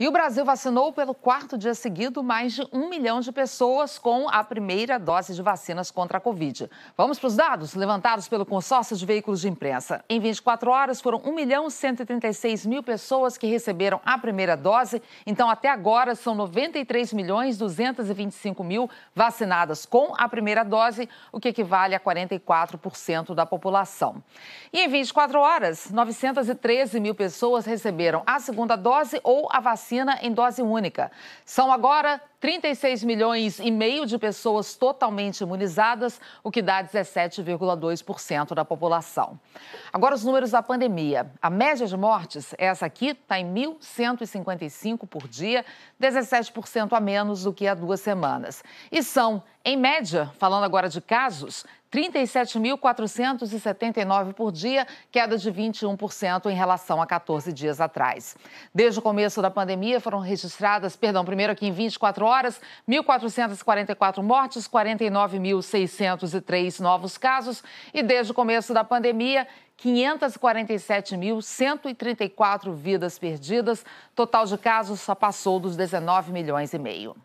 E o Brasil vacinou pelo quarto dia seguido mais de um milhão de pessoas com a primeira dose de vacinas contra a Covid. Vamos para os dados levantados pelo consórcio de veículos de imprensa. Em 24 horas, foram 1 milhão 136 mil pessoas que receberam a primeira dose. Então, até agora, são 93 milhões 225 mil vacinadas com a primeira dose, o que equivale a 44% da população. E em 24 horas, 913 mil pessoas receberam a segunda dose ou a vacina vacina em dose única. São agora 36 milhões e meio de pessoas totalmente imunizadas, o que dá 17,2% da população. Agora os números da pandemia. A média de mortes, essa aqui, está em 1.155 por dia, 17% a menos do que há duas semanas. E são, em média, falando agora de casos, 37.479 por dia, queda de 21% em relação a 14 dias atrás. Desde o começo da pandemia foram registradas, perdão, primeiro aqui em 24 horas, horas, 1.444 mortes, 49.603 novos casos e desde o começo da pandemia, 547.134 vidas perdidas. Total de casos só passou dos 19 milhões e meio.